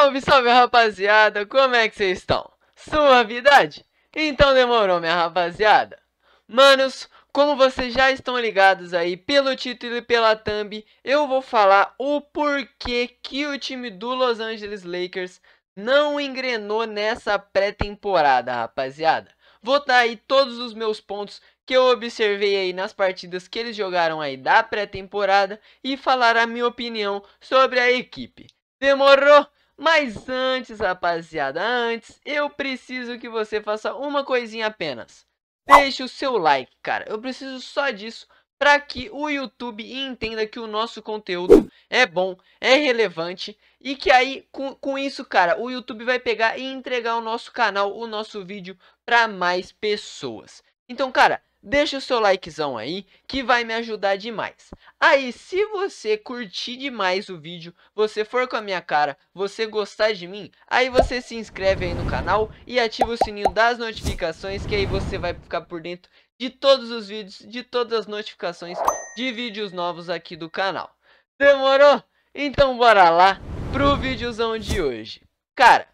Salve, salve rapaziada, como é que vocês estão? Suavidade? Então demorou, minha rapaziada. Manos, como vocês já estão ligados aí pelo título e pela thumb, eu vou falar o porquê que o time do Los Angeles Lakers não engrenou nessa pré-temporada, rapaziada. Vou dar aí todos os meus pontos que eu observei aí nas partidas que eles jogaram aí da pré-temporada e falar a minha opinião sobre a equipe. Demorou? Mas antes, rapaziada, antes, eu preciso que você faça uma coisinha apenas. Deixe o seu like, cara. Eu preciso só disso para que o YouTube entenda que o nosso conteúdo é bom, é relevante e que aí com, com isso, cara, o YouTube vai pegar e entregar o nosso canal, o nosso vídeo para mais pessoas. Então, cara, deixa o seu likezão aí que vai me ajudar demais. Aí, se você curtir demais o vídeo, você for com a minha cara, você gostar de mim, aí você se inscreve aí no canal e ativa o sininho das notificações que aí você vai ficar por dentro de todos os vídeos, de todas as notificações de vídeos novos aqui do canal. Demorou? Então bora lá pro videozão de hoje. Cara,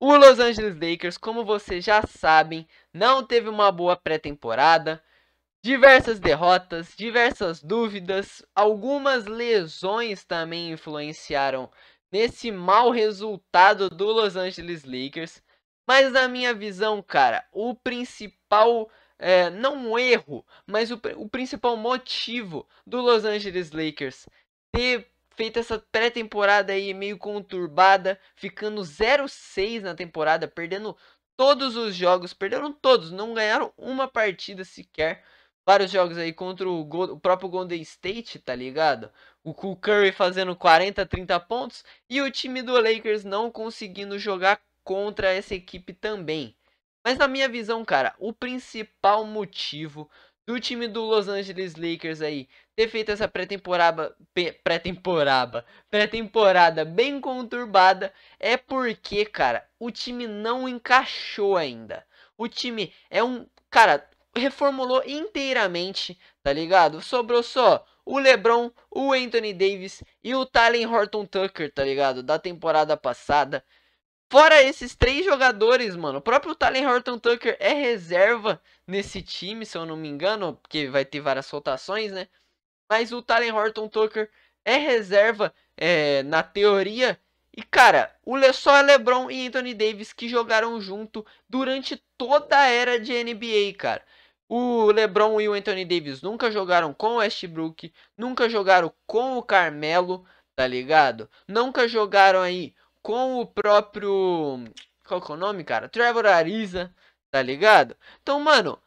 o Los Angeles Lakers, como vocês já sabem, não teve uma boa pré-temporada. Diversas derrotas, diversas dúvidas, algumas lesões também influenciaram nesse mau resultado do Los Angeles Lakers. Mas na minha visão, cara, o principal, é, não um erro, mas o, o principal motivo do Los Angeles Lakers ter feita essa pré-temporada aí meio conturbada, ficando 0-6 na temporada, perdendo todos os jogos, perderam todos, não ganharam uma partida sequer. Vários jogos aí contra o, Go o próprio Golden State, tá ligado? O Cool Curry fazendo 40, 30 pontos e o time do Lakers não conseguindo jogar contra essa equipe também. Mas na minha visão, cara, o principal motivo do time do Los Angeles Lakers aí ter feito essa pré-temporada pré-temporada pré-temporada bem conturbada é porque, cara, o time não encaixou ainda. O time é um, cara, reformulou inteiramente, tá ligado? Sobrou só o LeBron, o Anthony Davis e o Talen Horton Tucker, tá ligado? Da temporada passada. Fora esses três jogadores, mano, o próprio Talen Horton Tucker é reserva nesse time, se eu não me engano, porque vai ter várias rotações, né? Mas o Talen Horton Tucker é reserva é, na teoria. E, cara, o só só LeBron e Anthony Davis que jogaram junto durante toda a era de NBA, cara. O LeBron e o Anthony Davis nunca jogaram com o Westbrook, nunca jogaram com o Carmelo, tá ligado? Nunca jogaram aí com o próprio. Qual que é o nome, cara? Trevor Ariza, tá ligado? Então, mano,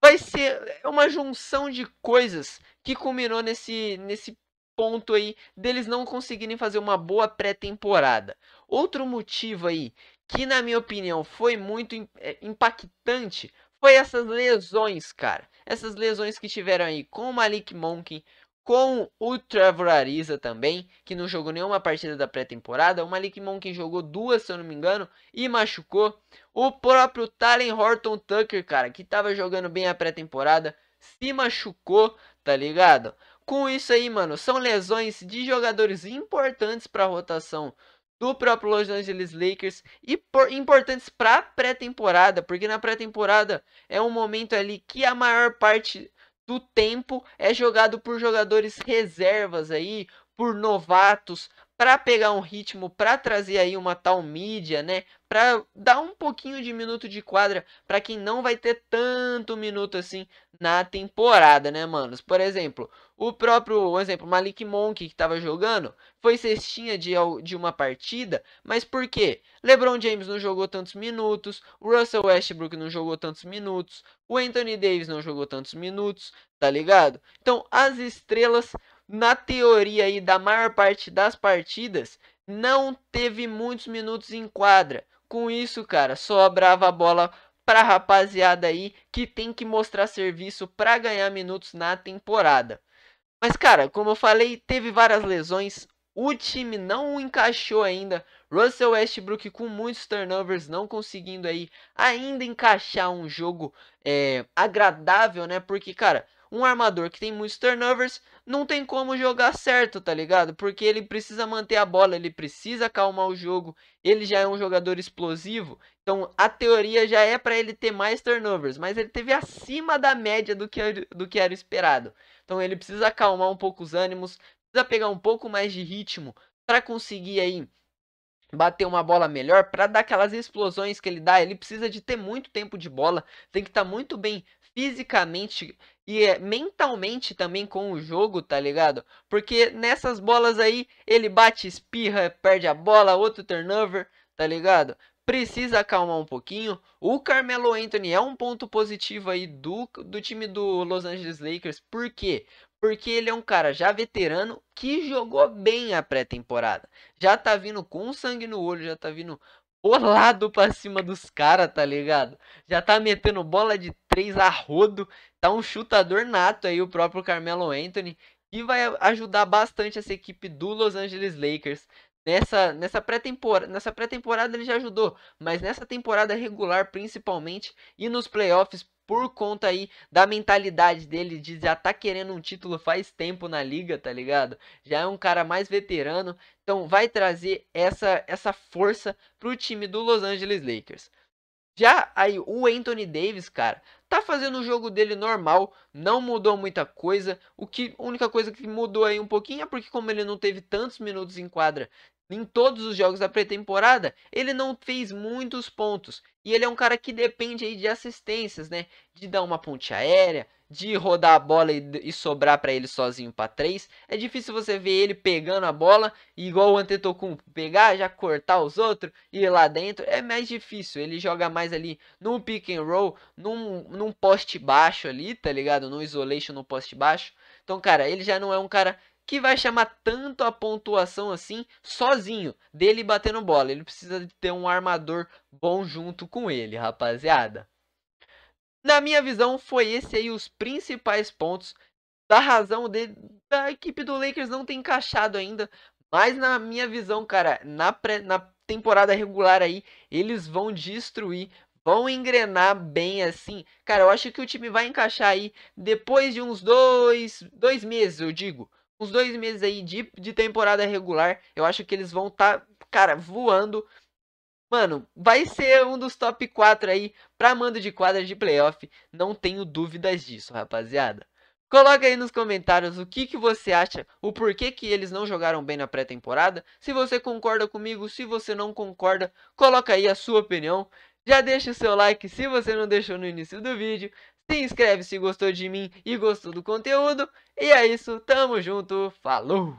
vai ser é uma junção de coisas que culminou nesse, nesse ponto aí deles não conseguirem fazer uma boa pré-temporada. Outro motivo aí que na minha opinião foi muito é, impactante foi essas lesões, cara. Essas lesões que tiveram aí com o Malik Monk, com o Trevor Ariza também, que não jogou nenhuma partida da pré-temporada. O Malik Monk jogou duas, se eu não me engano, e machucou. O próprio Talen Horton Tucker, cara, que estava jogando bem a pré-temporada, se machucou, tá ligado? Com isso aí, mano, são lesões de jogadores importantes para a rotação do próprio Los Angeles Lakers e por, importantes para pré-temporada, porque na pré-temporada é um momento ali que a maior parte do tempo é jogado por jogadores reservas aí, por novatos, para pegar um ritmo, para trazer aí uma tal mídia, né? Para dar um pouquinho de minuto de quadra para quem não vai ter tanto minuto assim na temporada, né, manos? Por exemplo, o próprio, um exemplo, Malik Monk que tava jogando, foi cestinha de, de uma partida, mas por quê? LeBron James não jogou tantos minutos, o Russell Westbrook não jogou tantos minutos, o Anthony Davis não jogou tantos minutos, tá ligado? Então, as estrelas na teoria aí da maior parte das partidas, não teve muitos minutos em quadra. Com isso, cara, sobrava a bola pra rapaziada aí que tem que mostrar serviço para ganhar minutos na temporada. Mas, cara, como eu falei, teve várias lesões, o time não encaixou ainda. Russell Westbrook com muitos turnovers, não conseguindo aí ainda encaixar um jogo é, agradável, né? Porque, cara, um armador que tem muitos turnovers não tem como jogar certo, tá ligado? Porque ele precisa manter a bola, ele precisa acalmar o jogo, ele já é um jogador explosivo. Então a teoria já é para ele ter mais turnovers, mas ele teve acima da média do que, do que era esperado. Então ele precisa acalmar um pouco os ânimos, precisa pegar um pouco mais de ritmo para conseguir aí bater uma bola melhor, para dar aquelas explosões que ele dá, ele precisa de ter muito tempo de bola, tem que estar tá muito bem fisicamente e é mentalmente também com o jogo, tá ligado? Porque nessas bolas aí, ele bate, espirra, perde a bola, outro turnover, tá ligado? Precisa acalmar um pouquinho. O Carmelo Anthony é um ponto positivo aí do, do time do Los Angeles Lakers. Por quê? Porque ele é um cara já veterano que jogou bem a pré-temporada. Já tá vindo com sangue no olho, já tá vindo Olado pra cima dos caras, tá ligado? Já tá metendo bola de três a rodo, tá um chutador nato aí o próprio Carmelo Anthony, que vai ajudar bastante essa equipe do Los Angeles Lakers. Nessa, nessa pré-temporada nessa pré ele já ajudou, mas nessa temporada regular principalmente e nos playoffs por conta aí da mentalidade dele de já tá querendo um título faz tempo na liga, tá ligado? Já é um cara mais veterano, então vai trazer essa essa força pro time do Los Angeles Lakers. Já aí o Anthony Davis, cara, tá fazendo o jogo dele normal, não mudou muita coisa. O que a única coisa que mudou aí um pouquinho é porque como ele não teve tantos minutos em quadra, em todos os jogos da pré-temporada, ele não fez muitos pontos. E ele é um cara que depende aí de assistências, né? De dar uma ponte aérea, de rodar a bola e, e sobrar para ele sozinho para três. É difícil você ver ele pegando a bola, igual o Antetokounmpo, pegar, já cortar os outros e ir lá dentro. É mais difícil, ele joga mais ali no pick and roll, num, num poste baixo ali, tá ligado? no isolation, no poste baixo. Então, cara, ele já não é um cara que vai chamar tanto a pontuação assim sozinho dele batendo bola. Ele precisa ter um armador bom junto com ele, rapaziada. Na minha visão, foi esse aí os principais pontos da razão de, da equipe do Lakers não ter encaixado ainda. Mas na minha visão, cara, na, pré, na temporada regular aí, eles vão destruir, vão engrenar bem assim. Cara, eu acho que o time vai encaixar aí depois de uns dois, dois meses, eu digo uns dois meses aí de, de temporada regular. Eu acho que eles vão estar, tá, cara, voando. Mano, vai ser um dos top 4 aí pra mando de quadra de playoff. Não tenho dúvidas disso, rapaziada. Coloca aí nos comentários o que, que você acha, o porquê que eles não jogaram bem na pré-temporada. Se você concorda comigo, se você não concorda, coloca aí a sua opinião. Já deixa o seu like se você não deixou no início do vídeo se inscreve se gostou de mim e gostou do conteúdo. E é isso, tamo junto, falou!